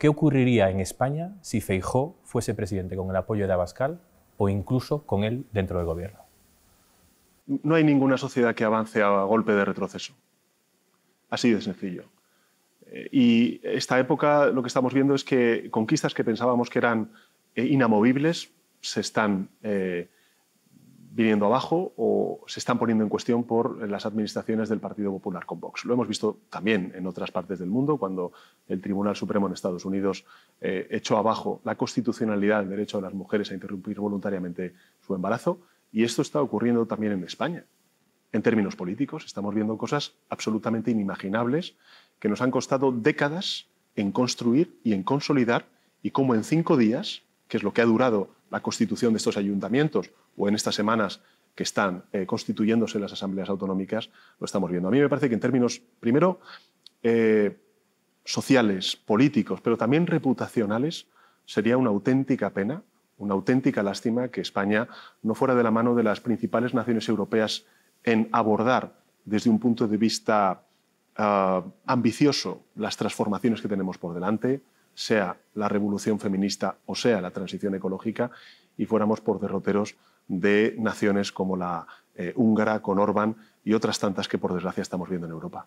¿Qué ocurriría en España si Feijó fuese presidente con el apoyo de Abascal o incluso con él dentro del gobierno? No hay ninguna sociedad que avance a golpe de retroceso. Así de sencillo. Eh, y esta época lo que estamos viendo es que conquistas que pensábamos que eran eh, inamovibles se están eh, viniendo abajo o se están poniendo en cuestión por las administraciones del Partido Popular con Vox. Lo hemos visto también en otras partes del mundo, cuando el Tribunal Supremo en Estados Unidos eh, echó abajo la constitucionalidad del derecho de las mujeres a interrumpir voluntariamente su embarazo, y esto está ocurriendo también en España. En términos políticos, estamos viendo cosas absolutamente inimaginables que nos han costado décadas en construir y en consolidar, y como en cinco días, que es lo que ha durado la constitución de estos ayuntamientos o en estas semanas que están eh, constituyéndose las asambleas autonómicas, lo estamos viendo. A mí me parece que en términos, primero, eh, sociales, políticos, pero también reputacionales, sería una auténtica pena, una auténtica lástima que España no fuera de la mano de las principales naciones europeas en abordar desde un punto de vista ah, ambicioso las transformaciones que tenemos por delante, sea la revolución feminista o sea la transición ecológica, y fuéramos por derroteros de naciones como la eh, húngara con Orbán y otras tantas que por desgracia estamos viendo en Europa.